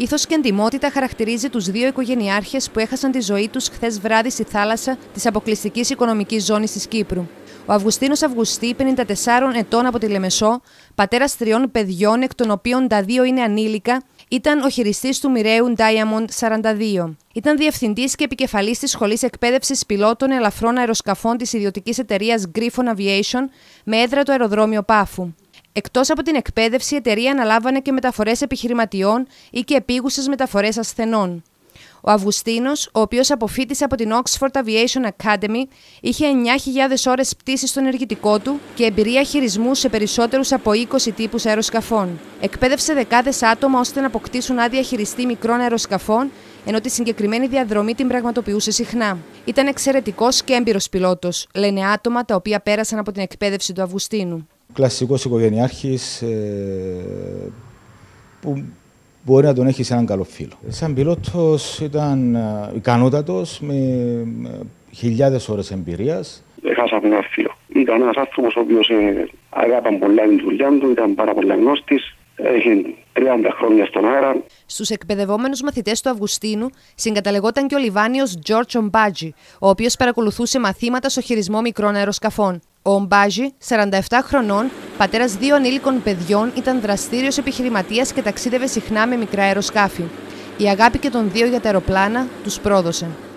Ήθος και εντιμότητα χαρακτηρίζει τους δύο οικογενειάρχες που έχασαν τη ζωή τους χθες βράδυ στη θάλασσα της αποκλειστικής οικονομικής ζώνης της Κύπρου. Ο Αυγουστίνος Αυγουστή, 54 ετών από τη Λεμεσό, πατέρας τριών παιδιών, εκ των οποίων τα δύο είναι ανήλικα, ήταν ο χειριστής του μοιραίου Diamond 42. Ήταν διευθυντής και επικεφαλής της Σχολής Εκπαίδευσης Πιλότων Ελαφρών Αεροσκαφών της ιδιωτικής εταιρείας Griffon Aviation με έδρα το αεροδρόμιο Πάφου. Εκτός από την εκπαίδευση, η εταιρεία αναλάβανε και μεταφορές επιχειρηματιών ή και επίγουσες μεταφορές ασθενών. Ο Αυγουστίνος, ο οποίος αποφύτησε από την Oxford Aviation Academy, είχε 9.000 ώρες πτήσης στον ενεργητικό του και εμπειρία χειρισμού σε περισσότερους από 20 τύπους αεροσκαφών. Εκπαίδευσε δεκάδες άτομα ώστε να αποκτήσουν άδεια χειριστή μικρών αεροσκαφών ενώ τη συγκεκριμένη διαδρομή την πραγματοποιούσε συχνά. Ήταν εξαιρετικός και έμπειρος πιλότος, λένε άτομα τα οποία πέρασαν από την εκπαίδευση του Αυγουστίνου. Κλασικός οικογενειάρχης ε, που μπορεί να τον έχει σε έναν καλό φίλο. Σαν πιλότος ήταν ε, ικανότατος με χιλιάδες ώρες εμπειρίας. Έχασα ένα φίλο. Ήταν ένας άνθρωπος ο οποίος ε, αγάπαν πολλά την δουλειά του, ήταν πάρα πολύ γνώστης, έχει 30 χρόνια στον αέρα. Στους εκπαιδευόμενους μαθητές του Αυγουστίνου συγκαταλεγόταν και ο Λιβάνιος Τζόρτζ Ομπάτζη, ο οποίος παρακολουθούσε μαθήματα στο χειρισμό μικρών αεροσκαφών. Ο Ομπάτζη, 47 χρονών, πατέρας δύο ανήλικων παιδιών, ήταν δραστήριος επιχειρηματίας και ταξίδευε συχνά με μικρά αεροσκάφη. Η αγάπη και των δύο για τα αεροπλάνα τους πρόδωσε.